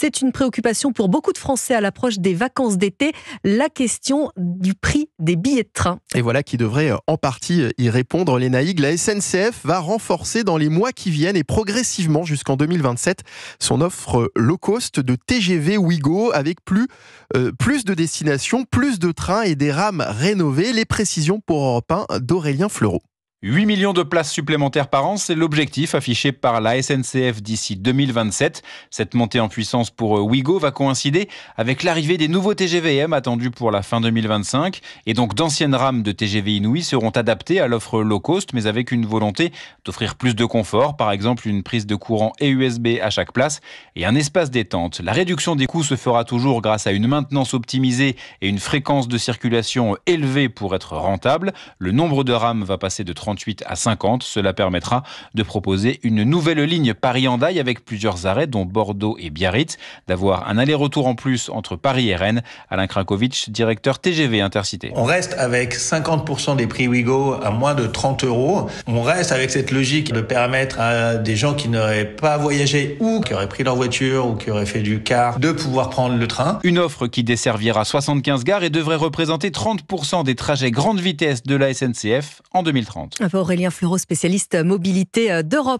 C'est une préoccupation pour beaucoup de Français à l'approche des vacances d'été, la question du prix des billets de train. Et voilà qui devrait euh, en partie euh, y répondre. Les la SNCF va renforcer dans les mois qui viennent et progressivement jusqu'en 2027 son offre low cost de TGV Ouigo avec plus, euh, plus de destinations, plus de trains et des rames rénovées. Les précisions pour Europe 1 d'Aurélien Fleureau. 8 millions de places supplémentaires par an, c'est l'objectif affiché par la SNCF d'ici 2027. Cette montée en puissance pour euh, Ouigo va coïncider avec l'arrivée des nouveaux TGVM attendus pour la fin 2025. Et donc d'anciennes rames de TGV Inouï seront adaptées à l'offre low cost, mais avec une volonté d'offrir plus de confort, par exemple une prise de courant et USB à chaque place et un espace détente. La réduction des coûts se fera toujours grâce à une maintenance optimisée et une fréquence de circulation élevée pour être rentable. Le nombre de rames va passer de 30 à 50. Cela permettra de proposer une nouvelle ligne Paris-Hendaille avec plusieurs arrêts, dont Bordeaux et Biarritz, d'avoir un aller-retour en plus entre Paris et Rennes. Alain Krakowicz, directeur TGV Intercité. On reste avec 50% des prix Wigo à moins de 30 euros. On reste avec cette logique de permettre à des gens qui n'auraient pas voyagé ou qui auraient pris leur voiture ou qui auraient fait du car de pouvoir prendre le train. Une offre qui desservira 75 gares et devrait représenter 30% des trajets grande vitesse de la SNCF en 2030. Aurélien Fleureau, spécialiste mobilité euh, d'Europe